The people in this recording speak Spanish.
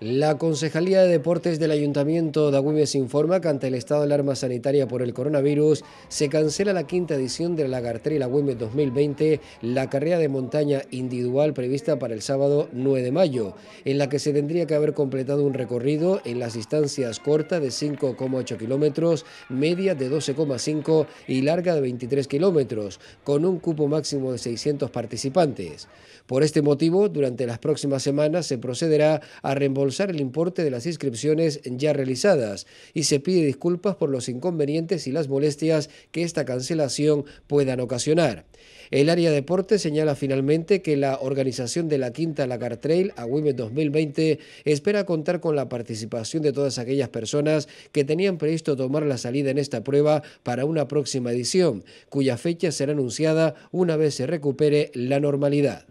La Concejalía de Deportes del Ayuntamiento de Agüimes informa que ante el estado de alarma sanitaria por el coronavirus se cancela la quinta edición de la la Agüimes 2020, la carrera de montaña individual prevista para el sábado 9 de mayo, en la que se tendría que haber completado un recorrido en las distancias corta de 5,8 kilómetros, media de 12,5 y larga de 23 kilómetros, con un cupo máximo de 600 participantes. Por este motivo, durante las próximas semanas se procederá a reembolsar el importe de las inscripciones ya realizadas y se pide disculpas por los inconvenientes y las molestias que esta cancelación puedan ocasionar. El área deporte señala finalmente que la organización de la Quinta Lagar Trail a Women 2020 espera contar con la participación de todas aquellas personas que tenían previsto tomar la salida en esta prueba para una próxima edición, cuya fecha será anunciada una vez se recupere la normalidad.